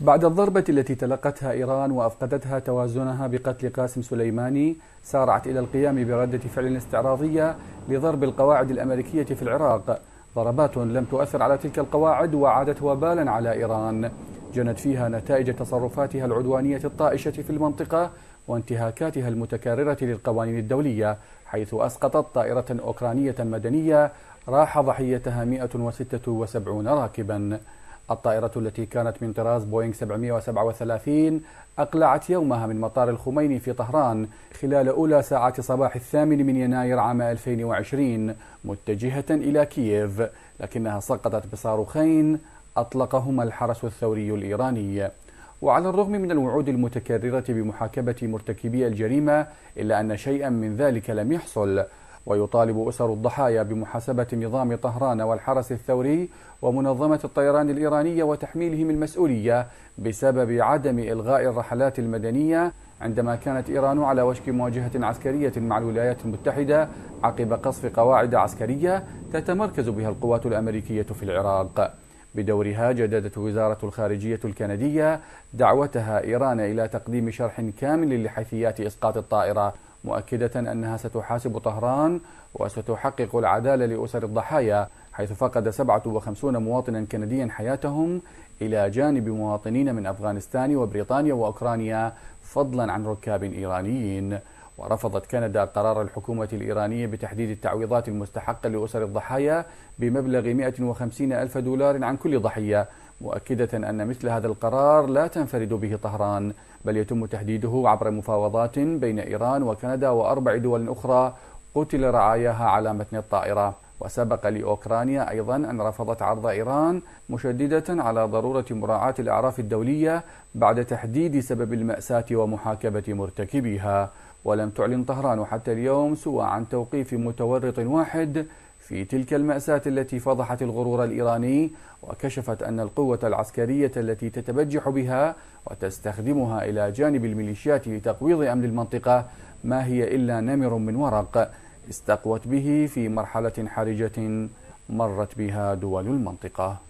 بعد الضربة التي تلقتها إيران وأفقدتها توازنها بقتل قاسم سليماني سارعت إلى القيام بردة فعل استعراضية لضرب القواعد الأمريكية في العراق ضربات لم تؤثر على تلك القواعد وعادت وبالا على إيران جنت فيها نتائج تصرفاتها العدوانية الطائشة في المنطقة وانتهاكاتها المتكررة للقوانين الدولية حيث أسقطت طائرة أوكرانية مدنية راح ضحيتها 176 راكباً الطائرة التي كانت من طراز بوينغ 737 أقلعت يومها من مطار الخميني في طهران خلال أولى ساعات صباح الثامن من يناير عام 2020 متجهة إلى كييف لكنها سقطت بصاروخين أطلقهما الحرس الثوري الإيراني وعلى الرغم من الوعود المتكررة بمحاكمة مرتكبي الجريمة إلا أن شيئا من ذلك لم يحصل ويطالب أسر الضحايا بمحاسبة نظام طهران والحرس الثوري ومنظمة الطيران الإيرانية وتحميلهم المسؤولية بسبب عدم إلغاء الرحلات المدنية عندما كانت إيران على وشك مواجهة عسكرية مع الولايات المتحدة عقب قصف قواعد عسكرية تتمركز بها القوات الأمريكية في العراق بدورها جددت وزارة الخارجية الكندية دعوتها إيران إلى تقديم شرح كامل لحيثيات إسقاط الطائرة مؤكدة أنها ستحاسب طهران وستحقق العدالة لأسر الضحايا حيث فقد 57 مواطنا كنديا حياتهم إلى جانب مواطنين من أفغانستان وبريطانيا وأوكرانيا فضلا عن ركاب إيرانيين ورفضت كندا قرار الحكومة الإيرانية بتحديد التعويضات المستحقة لأسر الضحايا بمبلغ 150 ألف دولار عن كل ضحية مؤكدة أن مثل هذا القرار لا تنفرد به طهران بل يتم تحديده عبر مفاوضات بين إيران وكندا وأربع دول أخرى قتل رعاياها على متن الطائرة وسبق لأوكرانيا أيضا أن رفضت عرض إيران مشددة على ضرورة مراعاة الأعراف الدولية بعد تحديد سبب المأساة ومحاكمة مرتكبيها ولم تعلن طهران حتى اليوم سوى عن توقيف متورط واحد في تلك المأساة التي فضحت الغرور الإيراني وكشفت أن القوة العسكرية التي تتبجح بها وتستخدمها إلى جانب الميليشيات لتقويض أمن المنطقة ما هي إلا نمر من ورق استقوت به في مرحلة حرجة مرت بها دول المنطقة